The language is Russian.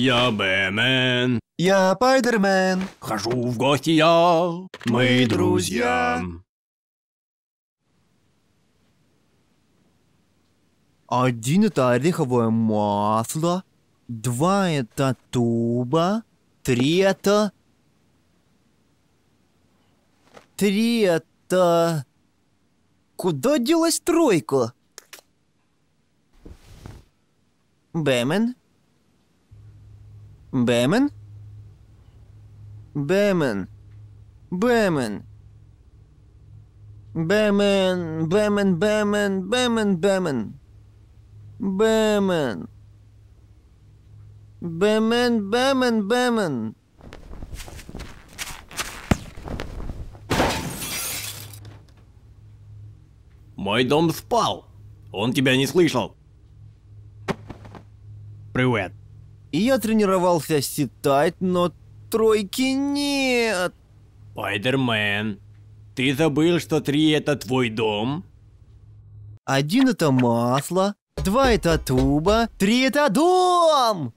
Я Бэмен. Я Пайдермен. Хожу в гости я. Мы друзья. Один это ореховое масло, два это туба, три это... Три это... Куда делась тройка? Бэмен, Бэмен? Бэмен. Бэмен. Бэмен, Бэмен, Бэмен, Бэмен, Бэмен. Бэмен. Бэмен, Бэмен, Бэмен. Мой дом спал. Он тебя не слышал. Привет. И я тренировался считать, но тройки нет. Спайдермен, ты забыл, что три это твой дом? Один это масло, два это туба, три это дом!